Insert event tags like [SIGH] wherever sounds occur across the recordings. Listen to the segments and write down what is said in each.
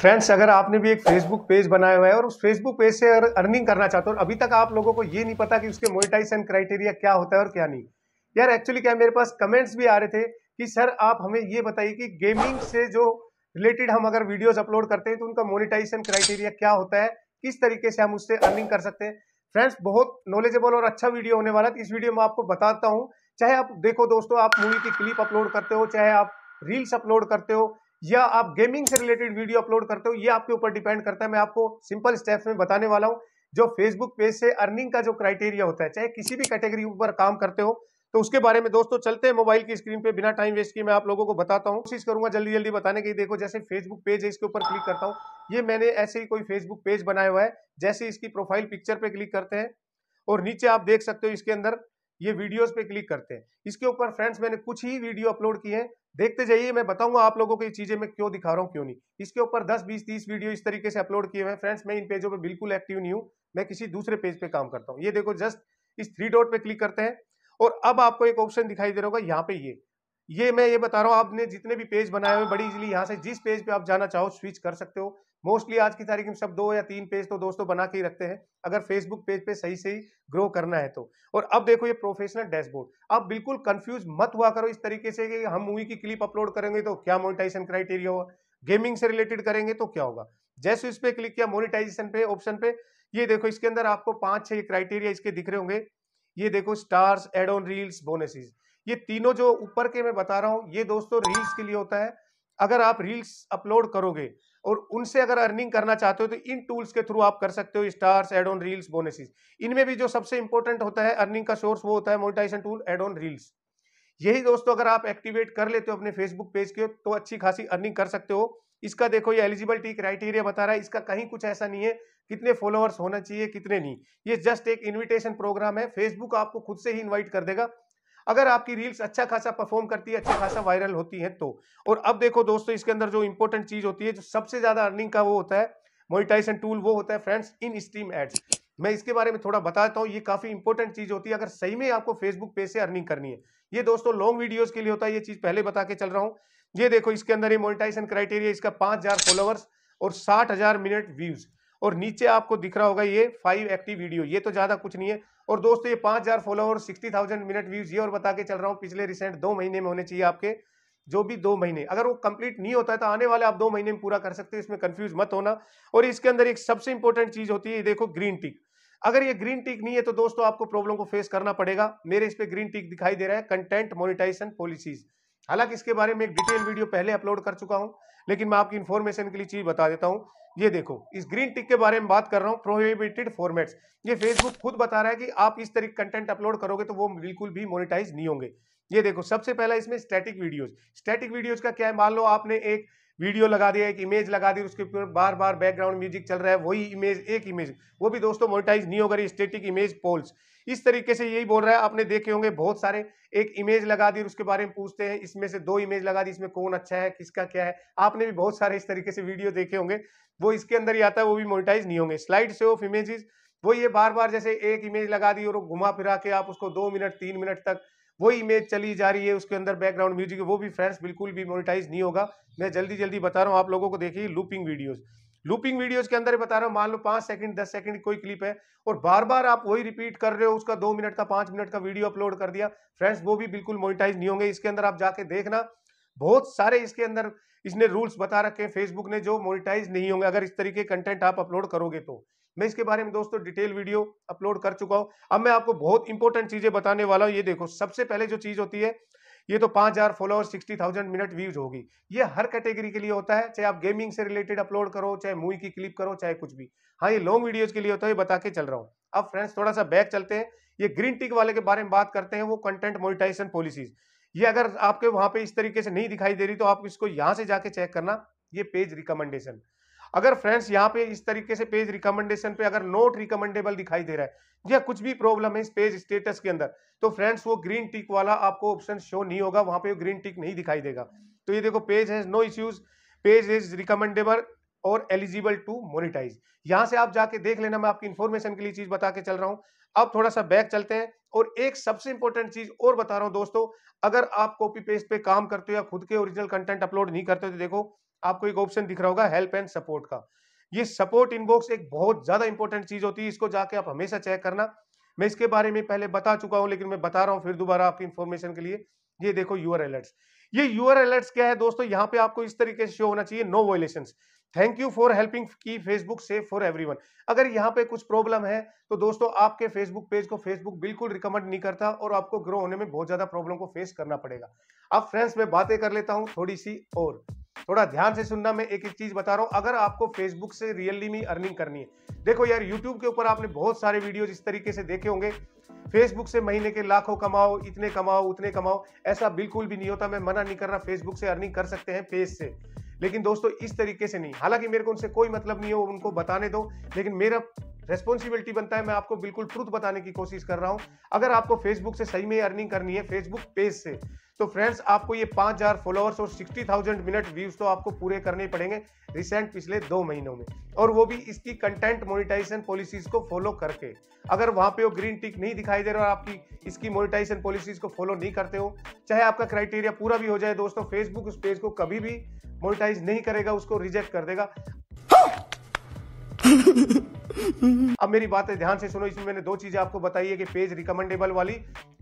friends अगर आपने भी एक फेसबुक पेज बनाया हुआ है और उस फेसबुक पेज से अगर अर्निंग करना चाहते हो और अभी तक आप लोगों को ये नहीं पता कि उसके मोनिटाइजेशन क्राइटेरिया क्या होता है और क्या नहीं यार एक्चुअली क्या मेरे पास कमेंट्स भी आ रहे थे कि सर आप हमें ये बताइए कि गेमिंग से जो रिलेटेड हम अगर वीडियोज़ अपलोड करते हैं तो उनका मोनिटाइजेशन क्राइटेरिया क्या होता है किस तरीके से हम उससे अर्निंग कर सकते हैं फ्रेंड्स बहुत नॉलेजेबल और अच्छा वीडियो होने वाला है इस वीडियो में आपको बताता हूँ चाहे आप देखो दोस्तों आप मूवी की क्लिप अपलोड करते हो चाहे आप रील्स अपलोड करते हो या आप गेमिंग से रिलेटेड वीडियो अपलोड करते हो ये आपके ऊपर डिपेंड करता है मैं आपको सिंपल स्टेप्स में बताने वाला हूँ जो फेसबुक पेज से अर्निंग का जो क्राइटेरिया होता है चाहे किसी भी कैटेगरी ऊपर काम करते हो तो उसके बारे में दोस्तों चलते हैं मोबाइल की स्क्रीन पे बिना टाइम वेस्ट किए मैं आप लोगों को बताता हूँ कोशिश करूंगा जल्दी जल्दी बताने की देखो जैसे फेसबुक पेज है इसके ऊपर क्लिक करता हूँ ये मैंने ऐसे ही कोई फेसबुक पेज बनाया हुआ है जैसे इसकी प्रोफाइल पिक्चर पे क्लिक करते हैं और नीचे आप देख सकते हो इसके अंदर ये वीडियोस पे क्लिक करते हैं इसके ऊपर फ्रेंड्स मैंने कुछ ही वीडियो अपलोड किए हैं देखते जाइए मैं बताऊंगा आप लोगों को ये चीजें मैं क्यों दिखा रहा हूँ क्यों नहीं इसके ऊपर 10 20 30 वीडियो इस तरीके से अपलोड किए हैं फ्रेंड्स मैं इन पेजों पे बिल्कुल एक्टिव नहीं हूँ मैं किसी दूसरे पेज पे काम करता हूँ ये देखो जस्ट इस थ्री डॉट पे क्लिक करते हैं और अब आपको एक ऑप्शन दिखाई दे रहा होगा यहाँ पे ये ये मैं ये बता रहा हूँ आपने जितने भी पेज बनाए हुए बड़ी इजिली यहाँ से जिस पेज पे आप जाना चाहो स्विच कर सकते हो मोस्टली आज की तारीख में सब दो या तीन पेज तो दोस्तों बना के ही रखते हैं अगर फेसबुक पेज पे सही से ही ग्रो करना है तो और अब देखो ये प्रोफेशनल डैशबोर्ड आप बिल्कुल कंफ्यूज मत हुआ करो इस तरीके से कि हम मूवी की क्लिप अपलोड करेंगे तो क्या मोनिटाइजेशन क्राइटेरिया होगा गेमिंग से रिलेटेड करेंगे तो क्या होगा जैसे इस पर क्लिक किया मोनिटाइजेशन पे ऑप्शन पे ये देखो इसके अंदर आपको पांच छह क्राइटेरिया इसके दिख रहे होंगे ये देखो stars ad on reels bonuses ये तीनों जो ऊपर के मैं बता रहा हूँ ये दोस्तों रील्स के लिए होता है अगर आप रील्स अपलोड करोगे और उनसे अगर अर्निंग करना चाहते हो तो इन टूल्स के थ्रू आप कर सकते हो stars ad on reels bonuses इनमें भी जो सबसे इंपॉर्टेंट होता है अर्निंग का सोर्स वो होता है monetisation tool ad on reels यही दोस्तों अगर आप एक्टिवेट कर लेते हो अपने फेसबुक पेज के तो अच्छी खासी अर्निंग कर सकते हो इसका देखो ये एलिजिबिलिटी क्राइटेरिया बता रहा है इसका कहीं कुछ ऐसा नहीं है कितने फॉलोअर्स होना चाहिए कितने नहीं ये जस्ट एक इनविटेशन प्रोग्राम है फेसबुक आपको खुद से ही इनवाइट कर देगा अगर आपकी रील्स अच्छा खासा परफॉर्म करती है अच्छा खासा वायरल होती है तो और अब देखो दोस्तों इसके अंदर जो इंपॉर्टेंट चीज होती है जो सबसे ज्यादा अर्निंग का वो होता है मोनिटाइजेशन टूल वो होता है फ्रेंड्स इन स्ट्रीम एड्स मैं इसके बारे में थोड़ा बताता हूँ ये काफी इंपॉर्टेंट चीज होती है अगर सही में आपको फेसबुक पे से अर्निंग करनी है ये दोस्तों लॉन्ग वीडियोज के लिए होता है ये चीज पहले बता के चल रहा हूँ ये देखो इसके अंदर ये मोनिटाइजेशन क्राइटेरिया इसका पांच हजार फॉलोअर्स और साठ हजार मिनट व्यूज और नीचे आपको दिख रहा होगा ये फाइव एक्टिव वीडियो ये तो ज्यादा कुछ नहीं है और दोस्तों ये पांच हजार follower sixty thousand minute views ये और बता के चल रहा हूँ पिछले रिसेंट दो महीने में होने चाहिए आपके जो भी दो महीने अगर वो कंप्लीट नहीं होता है तो आने वाले आप दो महीने में पूरा कर सकते हैं इसमें कंफ्यूज मत होना और इसके अंदर एक सबसे इंपॉर्टेंट चीज होती है देखो ग्रीन टिक अगर ये ग्रीन टिक नहीं है तो दोस्तों आपको प्रॉब्लम को फेस करना पड़ेगा मेरे इस पर ग्रीन टिक दिखाई दे रहा है कंटेंट मोनिटाइजेशन पॉलिसीज़ हालांकि इसके बारे में एक डिटेल वीडियो पहले अपलोड कर चुका हूं लेकिन मैं आपकी इन्फॉर्मेशन के लिए चीज बता देता हूं ये देखो इस ग्रीन टिक के बारे में बात कर रहा हूं प्रोहिबिटेड फॉर्मेट्स ये फेसबुक खुद बता रहा है कि आप इस तरीके कंटेंट अपलोड करोगे तो वो बिल्कुल भी मोनिटाइज नहीं होंगे ये देखो सबसे पहला इसमें स्टैटिक वीडियोज स्टैटिक वीडियोज का क्या है मान लो आपने एक वीडियो लगा दिया एक इमेज लगा दी उसके ऊपर बार बार बैकग्राउंड म्यूजिक चल रहा है वही इमेज एक इमेज वो भी दोस्तों मोनिटाइज नहीं होगा स्टेटिक इमेज पोल्स इस तरीके से यही बोल रहा है आपने देखे होंगे बहुत सारे एक इमेज लगा दी उसके बारे में पूछते हैं इसमें से दो इमेज लगा दी इसमें कौन अच्छा है किसका क्या है आपने भी बहुत सारे इस तरीके से वीडियो देखे होंगे वो इसके अंदर ही आता है वो भी मोनिटाइज नहीं होंगे स्लाइड से ऑफ इमेजेस वो ये बार बार जैसे एक इमेज लगा दी और घुमा फिरा के आप उसको दो मिनट तीन मिनट तक वो इमेज चली जा रही है उसके अंदर बैकग्राउंड म्यूजिक वो भी फ्रेंड्स बिल्कुल भी मोनिटाइज नहीं होगा मैं जल्दी जल्दी बता रहा हूँ आप लोगों को देखिए लूपिंग वीडियोज़ लूपिंग वीडियोज के अंदर बता रहा हूँ मान लो पांच सेकंड दस सेकंड कोई क्लिप है और बार बार आप वही रिपीट कर रहे हो उसका दो मिनट का पांच मिनट का वीडियो अपलोड कर दिया फ्रेंड्स वो भी बिल्कुल मोनिटाइज नहीं होंगे इसके अंदर आप जाके देखना बहुत सारे इसके अंदर इसने रूल्स बता रखे हैं फेसबुक ने जो मोनिटाइज नहीं होंगे अगर इस तरीके कंटेंट आप अपलोड करोगे तो मैं इसके बारे में दोस्तों डिटेल वीडियो अपलोड कर चुका हूँ अब मैं आपको बहुत इंपॉर्टेंट चीजें बताने वाला हूँ ये देखो सबसे पहले जो चीज होती है ये तो 5000 फॉलोअर थाउजेंड मिनट व्यूज होगी ये हर कैटेगरी के लिए होता है चाहे आप गेमिंग से रिलेटेड अपलोड करो चाहे मूवी की क्लिप करो चाहे कुछ भी हाँ ये लॉन्ग वीडियोज के लिए होता है बता के चल रहा हूँ अब फ्रेंड्स थोड़ा सा बैक चलते हैं ये ग्रीन टिक वाले के बारे में बात करते हैं वो कंटेंट मोनिटाइजेशन पॉलिसीज ये अगर आपके वहां पे इस तरीके से नहीं दिखाई दे रही तो आप इसको यहां से जाके चेक करना ये पेज रिकमेंडेशन अगर फ्रेंड्स यहाँ पे इस तरीके से पेज रिकमेंडेशन पे अगर नोट रिकमेंडेबल दिखाई दे रहा है या कुछ भी प्रॉब्लम है इस पेज स्टेटस के अंदर तो फ्रेंड्स वो ग्रीन टिक वाला आपको ऑप्शन शो नहीं होगा वहां पे ग्रीन टिक नहीं दिखाई देगा तो ये देखो page has no issues page is recommendable और एलिजिबल टू मोनिटाइज यहां से आप जाके देख लेना मैं आपकी इन्फॉर्मेशन के लिए चीज बता के चल रहा हूं अब थोड़ा सा बैक चलते हैं और एक सबसे इंपॉर्टेंट चीज और बता रहा हूं दोस्तों अगर आप कॉपी पेस्ट पे काम करते हो या खुद के ओरिजिनल कंटेंट अपलोड नहीं करते हो तो देखो आपको एक ऑप्शन दिख रहा होगा हेल्प एंड सपोर्ट का ये सपोर्ट इनबॉक्स एक बहुत ज्यादा इंपॉर्टेंट चीज होती है इसको जाके आप हमेशा चेक करना मैं इसके बारे में पहले बता चुका हूं लेकिन मैं बता रहा हूं फिर दोबारा आपकी इंफॉर्मेशन के लिए ये देखो यूर अलर्ट्स ये यूर अलर्ट्स क्या है दोस्तों यहाँ पे आपको इस तरीके से शो होना चाहिए no violation thank you for helping keep Facebook safe for everyone अगर यहाँ पे कुछ प्रॉब्लम है तो दोस्तों आपके फेसबुक पेज को फेसबुक बिल्कुल रिकमेंड नहीं करता और आपको ग्रो होने में बहुत ज्यादा प्रॉब्लम को फेस करना पड़ेगा अब फ्रेंड्स मैं बातें कर लेता हूँ थोड़ी सी और थोड़ा ध्यान से सुनना मैं एक एक चीज बता रहा हूं अगर आपको फेसबुक से रियली में अर्निंग करनी है देखो यार यूट्यूब के ऊपर आपने बहुत सारे वीडियो इस तरीके से देखे होंगे फेसबुक से महीने के लाखों कमाओ इतने कमाओ उतने कमाओ ऐसा बिल्कुल भी नहीं होता मैं मना नहीं कर रहा फेसबुक से अर्निंग कर सकते हैं पेज से लेकिन दोस्तों इस तरीके से नहीं हालांकि मेरे को उनसे कोई मतलब नहीं हो उनको बताने दो लेकिन मेरा रेस्पॉन्सिबिलिटी बनता है मैं आपको बिल्कुल ट्रूथ बताने की कोशिश कर रहा हूं अगर आपको फेसबुक से सही में अर्निंग करनी है फेसबुक पेज से तो फ्रेंड्स आपको ये हजार फॉलोअर्स और थाउजेंड मिनट व्यूज तो आपको पूरे करने पड़ेंगे रिसेंट पिछले दो महीनों में और वो भी इसकी कंटेंट मोनिटाइजेशन पॉलिसीज को फॉलो करके अगर वहां पे वो ग्रीन टिक नहीं दिखाई दे रहा और आपकी इसकी मोनिटाइजेशन पॉलिसीज को फॉलो नहीं करते हो चाहे आपका क्राइटेरिया पूरा भी हो जाए दोस्तों फेसबुक उस पेज को कभी भी मोनिटाइज नहीं करेगा उसको रिजेक्ट कर देगा [LAUGHS] अब मेरी बातें ध्यान से सुनो इसमें मैंने दो चीजें आपको बताई है कि पेज रिकमेंडेबल वाली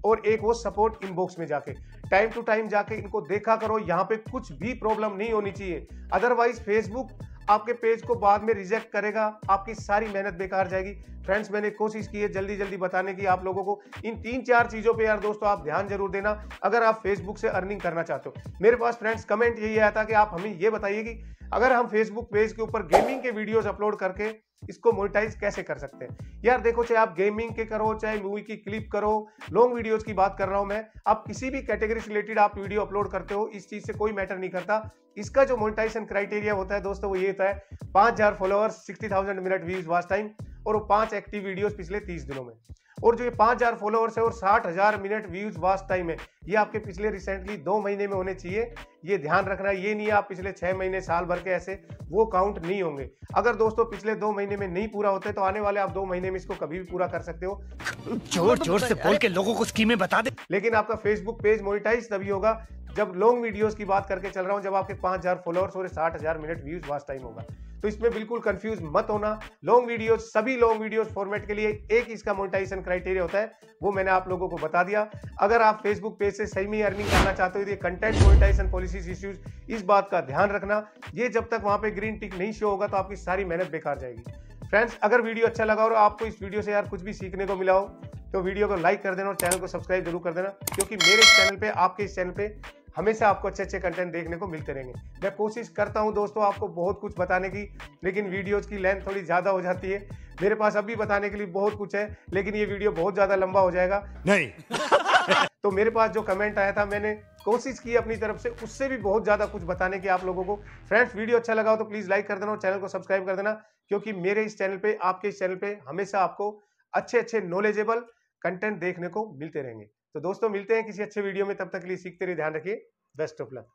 और एक वो सपोर्ट इनबॉक्स में जाके टाइम टू टाइम जाके इनको देखा करो यहाँ पे कुछ भी प्रॉब्लम नहीं होनी चाहिए अदरवाइज फेसबुक आपके पेज को बाद में रिजेक्ट करेगा आपकी सारी मेहनत बेकार जाएगी फ्रेंड्स मैंने कोशिश की है जल्दी जल्दी बताने की आप लोगों को इन तीन चार चीज़ों पे यार दोस्तों आप ध्यान जरूर देना अगर आप फेसबुक से अर्निंग करना चाहते हो मेरे पास फ्रेंड्स कमेंट यही आया था कि आप हमें ये बताइए कि अगर हम फेसबुक पेज के ऊपर गेमिंग के वीडियोज अपलोड करके इसको मोनिटाइज कैसे कर सकते हैं यार देखो चाहे आप गेमिंग के करो चाहे मूवी की क्लिप करो लॉन्ग वीडियोज की बात कर रहा हूं मैं आप किसी भी कैटेगरी से रिलेटेड आप वीडियो अपलोड करते हो इस चीज से कोई मैटर नहीं करता इसका जो मोनिटाइजेशन क्राइटेरिया होता है दोस्तों वो ये होता है पांच हजार followers sixty thousand minute views watch time और वो पांच एक्टिव वीडियोस पिछले तीस दिनों में और जो ये पाँच हज़ार फॉलोअर्स है और साठ हज़ार मिनट व्यूज़ वास्ट टाइम है ये आपके पिछले रिसेंटली दो महीने में होने चाहिए ये ध्यान रखना ये नहीं है आप पिछले छः महीने साल भर के ऐसे वो काउंट नहीं होंगे अगर दोस्तों पिछले दो महीने में नहीं पूरा होते तो आने वाले आप दो महीने में इसको कभी भी पूरा कर सकते हो जोर जोर से बोल के लोगों को स्कीमें बता दे लेकिन आपका फेसबुक पेज मोनिटाइज तभी होगा जब लॉन्ग वीडियोस की बात करके चल रहा हूँ जब आपके हजार फॉलोअर्स और साठ हजार मिनट व्यूज वास्ट टाइम होगा तो इसमें बिल्कुल कंफ्यूज मत होना लॉन्ग वीडियो सभी लॉन्ग वीडियोज फॉर्मेट के लिए एक इसका मोनिटाइजेशन क्राइटेरिया होता है वो मैंने आप लोगों को बता दिया अगर आप फेसबुक पेज से सही में अर्निंग करना चाहते हो तो कंटेंट मोनिटाइजेशन पॉलिसीज इश्यूज इस बात का ध्यान रखना ये जब तक वहां पर ग्रीन टिक नहीं शो होगा तो आपकी सारी मेहनत बेकार जाएगी फ्रेंड्स अगर वीडियो अच्छा लगा और आपको इस वीडियो से यार कुछ भी सीखने को मिला हो तो वीडियो को लाइक कर देना और चैनल को सब्सक्राइब जरूर कर देना क्योंकि मेरे इस चैनल पे आपके इस चैनल पे हमेशा आपको अच्छे अच्छे कंटेंट देखने को मिलते रहेंगे मैं कोशिश करता हूँ दोस्तों आपको बहुत कुछ बताने की लेकिन वीडियोज़ की लेंथ थोड़ी ज़्यादा हो जाती है मेरे पास अभी बताने के लिए बहुत कुछ है लेकिन ये वीडियो बहुत ज़्यादा लंबा हो जाएगा नहीं [LAUGHS] तो मेरे पास जो कमेंट आया था मैंने कोशिश की अपनी तरफ से उससे भी बहुत ज़्यादा कुछ बताने की आप लोगों को फ्रेंड्स वीडियो अच्छा लगा हो तो प्लीज़ लाइक कर देना और चैनल को सब्सक्राइब कर देना क्योंकि मेरे इस चैनल पे आपके इस चैनल पे हमेशा आपको अच्छे अच्छे नॉलेजेबल कंटेंट देखने को मिलते रहेंगे तो दोस्तों मिलते हैं किसी अच्छे वीडियो में तब तक के लिए सीखते रहिए ध्यान रखिए बेस्ट ऑफ लक